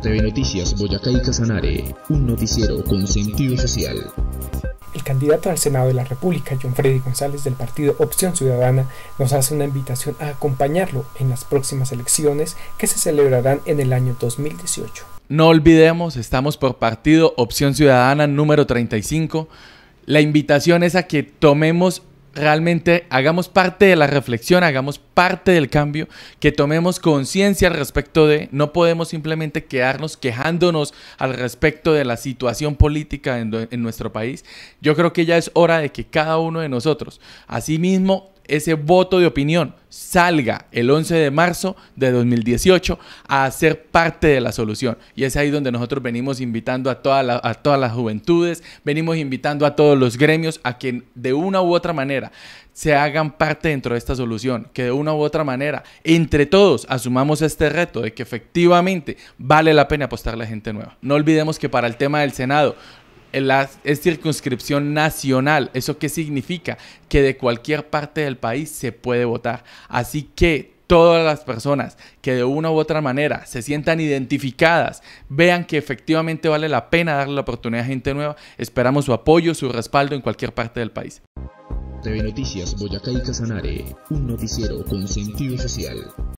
TV Noticias Boyacá y Casanare, un noticiero con sentido social. El candidato al Senado de la República, John Freddy González, del partido Opción Ciudadana, nos hace una invitación a acompañarlo en las próximas elecciones que se celebrarán en el año 2018. No olvidemos, estamos por partido Opción Ciudadana número 35. La invitación es a que tomemos realmente hagamos parte de la reflexión, hagamos parte del cambio, que tomemos conciencia al respecto de, no podemos simplemente quedarnos quejándonos al respecto de la situación política en, en, nuestro país. Yo creo que ya es hora de que cada uno de nosotros, mismo ese voto de opinión salga el 11 de marzo de 2018 a ser parte de la solución. Y es ahí donde nosotros venimos invitando a, todas las juventudes, venimos invitando a todos los gremios a que de una u otra manera se hagan parte dentro de esta solución, que de una u otra manera, entre todos, asumamos este reto de que efectivamente vale la pena apostar la gente nueva. No olvidemos que para el tema del Senado, es circunscripción nacional. ¿Eso qué significa? Que de cualquier parte del país se puede votar. Así que todas las personas que de una u otra manera se sientan identificadas, vean que efectivamente vale la pena darle la oportunidad a gente nueva, esperamos su apoyo, su respaldo en cualquier parte del país. TV Noticias Boyacá y Casanare, un noticiero con sentido social.